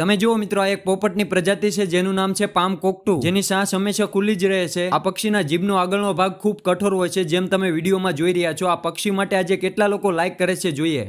તમે જુઓ મિત્રો આ એક પોપટની પ્રજાતિ છે જેનું નામ છે પામ કોકટું જેની સાસ હંમેશા ખુલ્લી જ રહે છે આ પક્ષીના જીભનો આગળનો ભાગ ખૂબ કઠોર હોય છે જેમ તમે વિડીયોમાં જોઈ રહ્યા છો આ પક્ષી માટે આજે કેટલા લોકો લાઇક કરે છે જોઈએ